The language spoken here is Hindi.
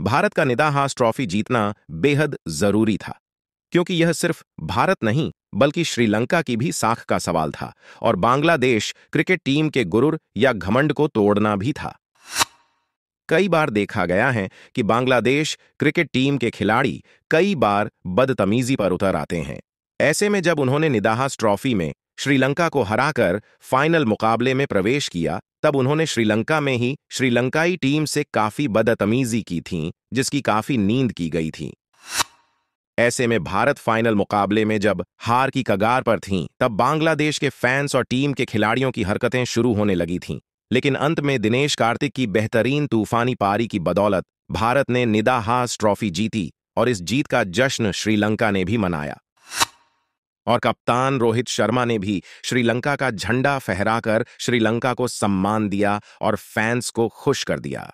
भारत का निदाहास ट्रॉफी जीतना बेहद जरूरी था क्योंकि यह सिर्फ भारत नहीं बल्कि श्रीलंका की भी साख का सवाल था और बांग्लादेश क्रिकेट टीम के गुरुर या घमंड को तोड़ना भी था कई बार देखा गया है कि बांग्लादेश क्रिकेट टीम के खिलाड़ी कई बार बदतमीजी पर उतर आते हैं ऐसे में जब उन्होंने निदाहास ट्रॉफी में श्रीलंका को हराकर फाइनल मुकाबले में प्रवेश किया तब उन्होंने श्रीलंका में ही श्रीलंकाई टीम से काफी बदतमीजी की थी जिसकी काफी नींद की गई थी ऐसे में भारत फाइनल मुकाबले में जब हार की कगार पर थीं, तब बांग्लादेश के फैंस और टीम के खिलाड़ियों की हरकतें शुरू होने लगी थीं। लेकिन अंत में दिनेश कार्तिक की बेहतरीन तूफानी पारी की बदौलत भारत ने निदाहास ट्रॉफी जीती और इस जीत का जश्न श्रीलंका ने भी मनाया और कप्तान रोहित शर्मा ने भी श्रीलंका का झंडा फहराकर श्रीलंका को सम्मान दिया और फैंस को खुश कर दिया